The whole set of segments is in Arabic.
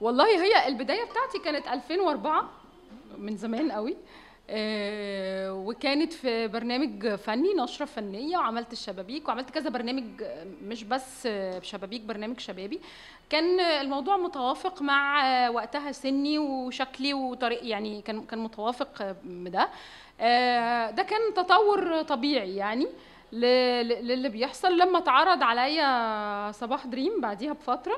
والله هي البدايه بتاعتي كانت 2004 من زمان قوي آه، وكانت في برنامج فني نشرة فنية وعملت الشبابيك وعملت كذا برنامج مش بس شبابيك برنامج شبابي كان الموضوع متوافق مع وقتها سني وشكلي وطريق يعني كان كان متوافق بده آه، ده كان تطور طبيعي يعني للي بيحصل لما اتعرض عليا صباح دريم بعديها بفتره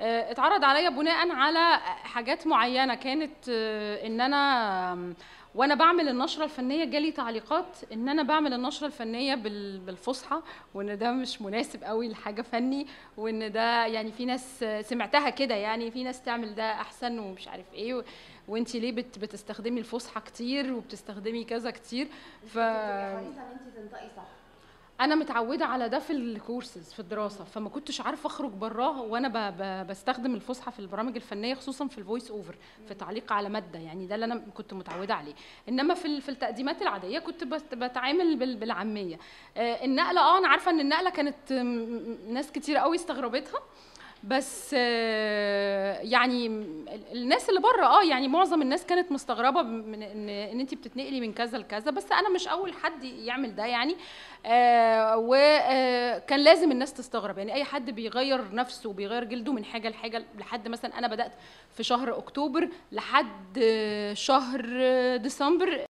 آه، اتعرض عليا بناء على حاجات معينه كانت آه، ان انا وانا بعمل النشره الفنيه جالي تعليقات ان انا بعمل النشره الفنيه بالفصحى وان ده مش مناسب قوي لحاجه فني وان ده يعني في ناس سمعتها كده يعني في ناس تعمل ده احسن ومش عارف ايه وانت ليه بتستخدمي الفصحى كتير وبتستخدمي كذا كتير ف انت تنطقي صح انا متعوده على ده في الكورسز في الدراسه فما كنتش عارفه اخرج براه وانا ب ب بستخدم الفصحى في البرامج الفنيه خصوصا في الفويس اوفر في تعليق على ماده يعني ده اللي انا كنت متعوده عليه انما في في التقديمات العاديه كنت بتعامل بالعاميه آه، النقله اه انا عارفه ان النقله كانت ناس كتير قوي استغربتها بس يعني الناس اللي بره اه يعني معظم الناس كانت مستغربه من ان, إن انت بتتنقلي من كذا لكذا بس انا مش اول حد يعمل ده يعني آه، وكان آه، لازم الناس تستغرب يعني اي حد بيغير نفسه وبيغير جلده من حاجه لحاجه لحد مثلا انا بدات في شهر اكتوبر لحد شهر ديسمبر